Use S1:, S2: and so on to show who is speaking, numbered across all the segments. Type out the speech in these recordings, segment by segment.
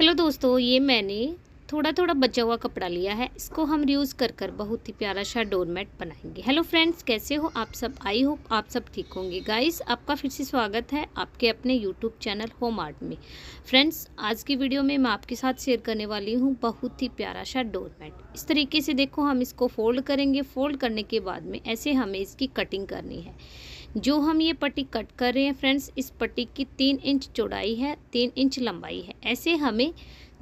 S1: hello दोस्तों ये मैंने थोड़ा थोड़ा बचा हुआ कपड़ा लिया है इसको हम यूज़ कर कर बहुत ही प्यारा सा डोरमेट बनाएंगे हेलो फ्रेंड्स कैसे हो आप सब आई होप आप सब ठीक होंगे गाइस आपका फिर से स्वागत है आपके अपने यूट्यूब चैनल होम आर्ट में फ्रेंड्स आज की वीडियो में मैं आपके साथ शेयर करने वाली हूँ बहुत ही प्यारा सा डोरमेट इस तरीके से देखो हम इसको फोल्ड करेंगे फोल्ड करने के बाद में ऐसे हमें इसकी कटिंग करनी है जो हम ये पट्टी कट कर रहे हैं फ्रेंड्स इस पट्टी की तीन इंच चौड़ाई है तीन इंच लंबाई है ऐसे हमें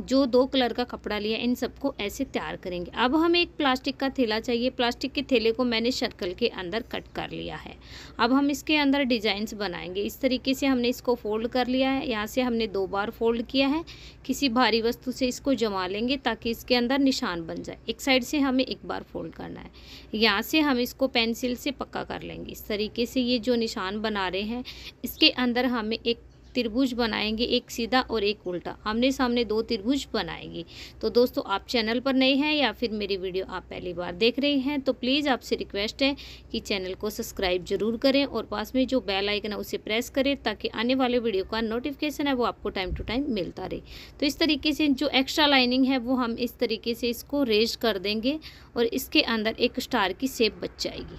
S1: जो दो कलर का कपड़ा लिया इन सबको ऐसे तैयार करेंगे अब हमें एक प्लास्टिक का थैला चाहिए प्लास्टिक के थैले को मैंने सर्कल के अंदर कट कर लिया है अब हम इसके अंदर डिजाइंस बनाएंगे इस तरीके से हमने इसको फोल्ड कर लिया है यहाँ से हमने दो बार फोल्ड किया है किसी भारी वस्तु से इसको जमा लेंगे ताकि इसके अंदर निशान बन जाए एक साइड से हमें एक बार फोल्ड करना है यहाँ से हम इसको पेंसिल से पक्का कर लेंगे इस तरीके से ये जो निशान बना रहे हैं इसके अंदर हमें एक त्रिभुज बनाएंगे एक सीधा और एक उल्टा आमने सामने दो त्रिभुज बनाएंगे तो दोस्तों आप चैनल पर नए हैं या फिर मेरी वीडियो आप पहली बार देख रहे हैं तो प्लीज़ आपसे रिक्वेस्ट है कि चैनल को सब्सक्राइब जरूर करें और पास में जो बेल आइकन है उसे प्रेस करें ताकि आने वाले वीडियो का नोटिफिकेशन है वो आपको टाइम टू टाइम मिलता रहे तो इस तरीके से जो एक्स्ट्रा लाइनिंग है वो हम इस तरीके से इसको रेज कर देंगे और इसके अंदर एक स्टार की सेप बच जाएगी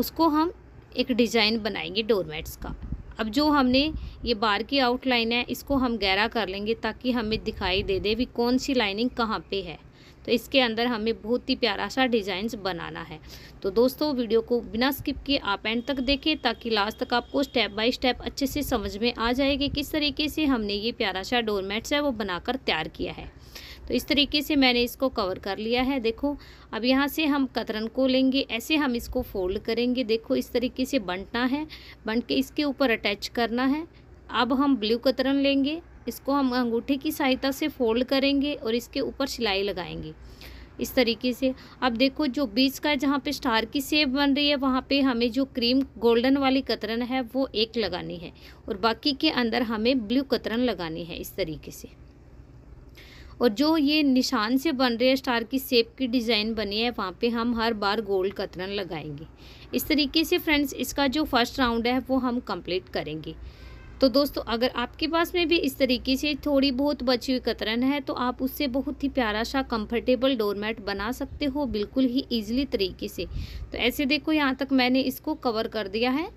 S1: उसको हम एक डिज़ाइन बनाएंगे डोरमेट्स का अब जो हमने ये बार की आउटलाइन है इसको हम गहरा कर लेंगे ताकि हमें दिखाई दे दे भी कौन सी लाइनिंग कहाँ पे है तो इसके अंदर हमें बहुत ही प्यारा सा डिज़ाइंस बनाना है तो दोस्तों वीडियो को बिना स्किप किए आप एंड तक देखें ताकि लास्ट तक आपको स्टेप बाय स्टेप अच्छे से समझ में आ जाए कि किस तरीके से हमने ये प्यारा सा डोरमेट्स है वो बनाकर तैयार किया है तो इस तरीके से मैंने इसको कवर कर लिया है देखो अब यहाँ से हम कतरन को लेंगे ऐसे हम इसको फोल्ड करेंगे देखो इस तरीके से बंटना है बंट के इसके ऊपर अटैच करना है अब हम ब्लू कतरन लेंगे इसको हम अंगूठे की सहायता से फोल्ड करेंगे और इसके ऊपर सिलाई लगाएंगे इस तरीके से अब देखो जो बीच का जहाँ पे स्टार की सेप बन रही है वहाँ पे हमें जो क्रीम गोल्डन वाली कतरन है वो एक लगानी है और बाकी के अंदर हमें ब्लू कतरन लगानी है इस तरीके से और जो ये निशान से बन रहे स्टार की सेप की डिज़ाइन बनी है वहाँ पे हम हर बार गोल्ड कतरन लगाएंगे इस तरीके से फ्रेंड्स इसका जो फर्स्ट राउंड है वो हम कंप्लीट करेंगे तो दोस्तों अगर आपके पास में भी इस तरीके से थोड़ी बहुत बची हुई कतरन है तो आप उससे बहुत ही प्यारा सा कंफर्टेबल डोरमेट बना सकते हो बिल्कुल ही ईजिली तरीके से तो ऐसे देखो यहाँ तक मैंने इसको कवर कर दिया है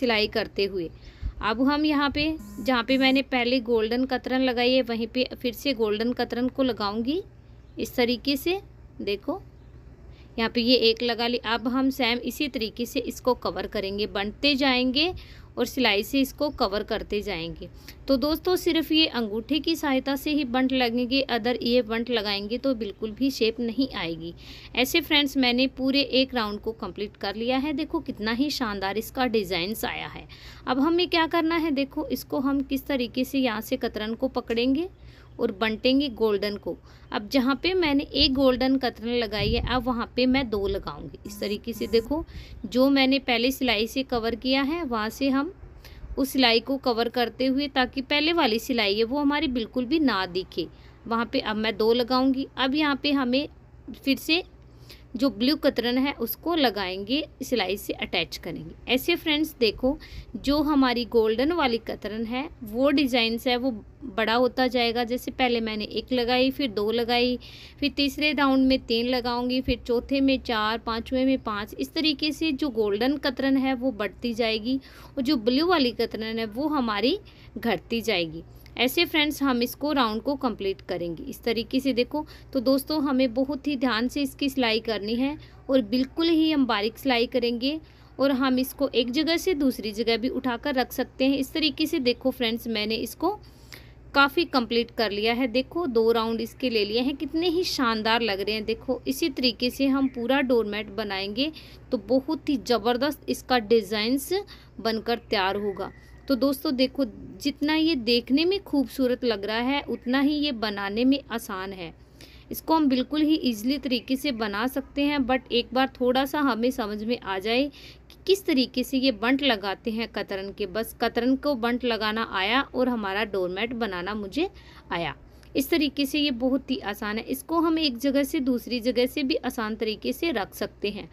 S1: सिलाई करते हुए अब हम यहाँ पे जहाँ पे मैंने पहले गोल्डन कतरन लगाई है वहीं पे फिर से गोल्डन कतरन को लगाऊंगी इस तरीके से देखो यहाँ पे ये एक लगा ली अब हम सेम इसी तरीके से इसको कवर करेंगे बनते जाएंगे और सिलाई से इसको कवर करते जाएंगे तो दोस्तों सिर्फ ये अंगूठे की सहायता से ही बंट लगेंगे अदर ये बंट लगाएंगे तो बिल्कुल भी शेप नहीं आएगी ऐसे फ्रेंड्स मैंने पूरे एक राउंड को कंप्लीट कर लिया है देखो कितना ही शानदार इसका डिज़ाइंस आया है अब हमें क्या करना है देखो इसको हम किस तरीके से यहाँ से कतरन को पकड़ेंगे और बंटेंगे गोल्डन को अब जहाँ पे मैंने एक गोल्डन कतरन लगाई है अब वहाँ पे मैं दो लगाऊंगी इस तरीके से देखो जो मैंने पहले सिलाई से कवर किया है वहाँ से हम उस सिलाई को कवर करते हुए ताकि पहले वाली सिलाई है वो हमारी बिल्कुल भी ना दिखे वहाँ पे अब मैं दो लगाऊंगी अब यहाँ पे हमें फिर से जो ब्लू कतरन है उसको लगाएंगे सिलाई से अटैच करेंगे ऐसे फ्रेंड्स देखो जो हमारी गोल्डन वाली कतरन है वो डिज़ाइंस है वो बड़ा होता जाएगा जैसे पहले मैंने एक लगाई फिर दो लगाई फिर तीसरे राउंड में तीन लगाऊंगी फिर चौथे में चार पाँचवें में पाँच इस तरीके से जो गोल्डन कतरन है वो बढ़ती जाएगी और जो ब्लू वाली कतरन है वो हमारी घटती जाएगी ऐसे फ्रेंड्स हम इसको राउंड को कंप्लीट करेंगे इस तरीके से देखो तो दोस्तों हमें बहुत ही ध्यान से इसकी सिलाई करनी है और बिल्कुल ही हम बारीक सिलाई करेंगे और हम इसको एक जगह से दूसरी जगह भी उठाकर रख सकते हैं इस तरीके से देखो फ्रेंड्स मैंने इसको काफ़ी कंप्लीट कर लिया है देखो दो राउंड इसके ले लिए हैं कितने ही शानदार लग रहे हैं देखो इसी तरीके से हम पूरा डोरमेट बनाएंगे तो बहुत ही ज़बरदस्त इसका डिज़ाइंस बनकर तैयार होगा तो दोस्तों देखो जितना ये देखने में खूबसूरत लग रहा है उतना ही ये बनाने में आसान है इसको हम बिल्कुल ही इजली तरीके से बना सकते हैं बट एक बार थोड़ा सा हमें समझ में आ जाए कि किस तरीके से ये बंट लगाते हैं कतरन के बस कतरन को बंट लगाना आया और हमारा डोरमेट बनाना मुझे आया इस तरीके से ये बहुत ही आसान है इसको हम एक जगह से दूसरी जगह से भी आसान तरीके से रख सकते हैं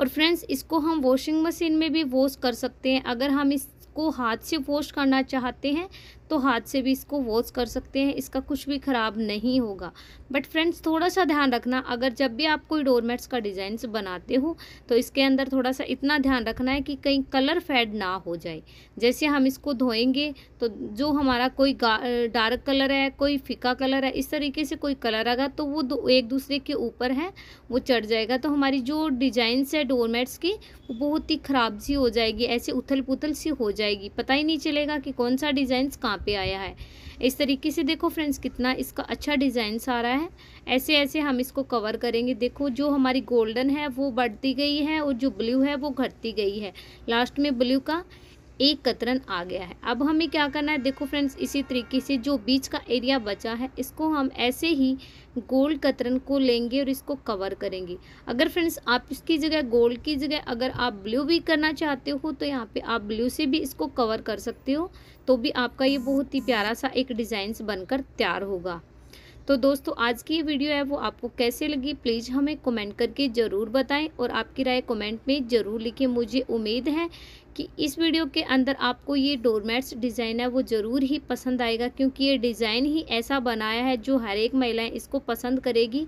S1: और फ्रेंड्स इसको हम वॉशिंग मशीन में भी वॉश कर सकते हैं अगर हम इस को हाथ से पोस्ट करना चाहते हैं तो हाथ से भी इसको वॉश कर सकते हैं इसका कुछ भी ख़राब नहीं होगा बट फ्रेंड्स थोड़ा सा ध्यान रखना अगर जब भी आप कोई डोरमेट्स का डिज़ाइंस बनाते हो तो इसके अंदर थोड़ा सा इतना ध्यान रखना है कि कहीं कलर फेड ना हो जाए जैसे हम इसको धोएंगे तो जो हमारा कोई डार्क कलर है कोई फीका कलर है इस तरीके से कोई कलर आगा तो वो एक दूसरे के ऊपर है वो चढ़ जाएगा तो हमारी जो डिज़ाइंस है डोरमेट्स की वो बहुत ही ख़राब सी हो जाएगी ऐसे उथल पुथल सी हो जाएगी पता ही नहीं चलेगा कि कौन सा डिज़ाइंस कहाँ यहाँ पे आया है इस तरीके से देखो फ्रेंड्स कितना इसका अच्छा डिज़ाइन सारा है ऐसे ऐसे हम इसको कवर करेंगे देखो जो हमारी गोल्डन है वो बढ़ती गई है और जो ब्लू है वो घटती गई है लास्ट में ब्लू का एक कतरन आ गया है अब हमें क्या करना है देखो फ्रेंड्स इसी तरीके से जो बीच का एरिया बचा है इसको हम ऐसे ही गोल कतरन को लेंगे और इसको कवर करेंगे अगर फ्रेंड्स आप इसकी जगह गोल्ड की जगह अगर आप ब्लू भी करना चाहते हो तो यहाँ पे आप ब्लू से भी इसको कवर कर सकते हो तो भी आपका ये बहुत ही प्यारा सा एक डिज़ाइंस बनकर तैयार होगा तो दोस्तों आज की वीडियो है वो आपको कैसे लगी प्लीज़ हमें कमेंट करके ज़रूर बताएं और आपकी राय कमेंट में ज़रूर लिखें मुझे उम्मीद है कि इस वीडियो के अंदर आपको ये डोरमेट्स डिज़ाइन है वो ज़रूर ही पसंद आएगा क्योंकि ये डिज़ाइन ही ऐसा बनाया है जो हर एक महिलाएँ इसको पसंद करेगी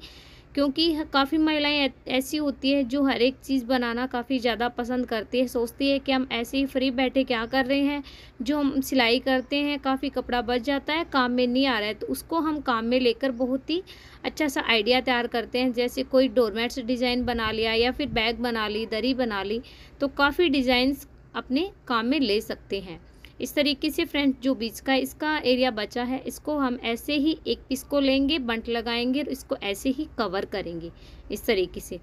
S1: क्योंकि काफ़ी महिलाएं ऐसी होती है जो हर एक चीज़ बनाना काफ़ी ज़्यादा पसंद करती है सोचती है कि हम ऐसे ही फ्री बैठे क्या कर रहे हैं जो हम सिलाई करते हैं काफ़ी कपड़ा बच जाता है काम में नहीं आ रहा है तो उसको हम काम में लेकर बहुत ही अच्छा सा आइडिया तैयार करते हैं जैसे कोई डोरमेट्स डिज़ाइन बना लिया या फिर बैग बना ली दरी बना ली तो काफ़ी डिज़ाइंस अपने काम में ले सकते हैं इस तरीके से फ्रेंड्स जो बीच का इसका एरिया बचा है इसको हम ऐसे ही एक पीस को लेंगे बंट लगाएंगे और इसको ऐसे ही कवर करेंगे इस तरीके से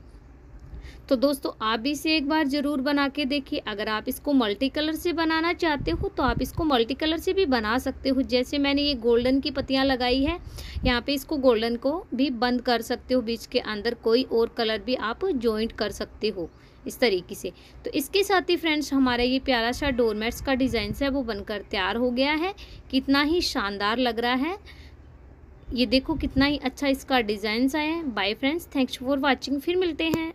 S1: तो दोस्तों आप भी इसे एक बार ज़रूर बना के देखिए अगर आप इसको मल्टी कलर से बनाना चाहते हो तो आप इसको मल्टी कलर से भी बना सकते हो जैसे मैंने ये गोल्डन की पत्तियाँ लगाई है यहाँ पे इसको गोल्डन को भी बंद कर सकते हो बीच के अंदर कोई और कलर भी आप ज्वाइंट कर सकते हो इस तरीके से तो इसके साथ ही फ्रेंड्स हमारा ये प्यारा सा डोरमेट्स का डिज़ाइन है वो बनकर तैयार हो गया है कितना ही शानदार लग रहा है ये देखो कितना ही अच्छा इसका डिज़ाइन आया है bye friends thanks for watching फिर मिलते हैं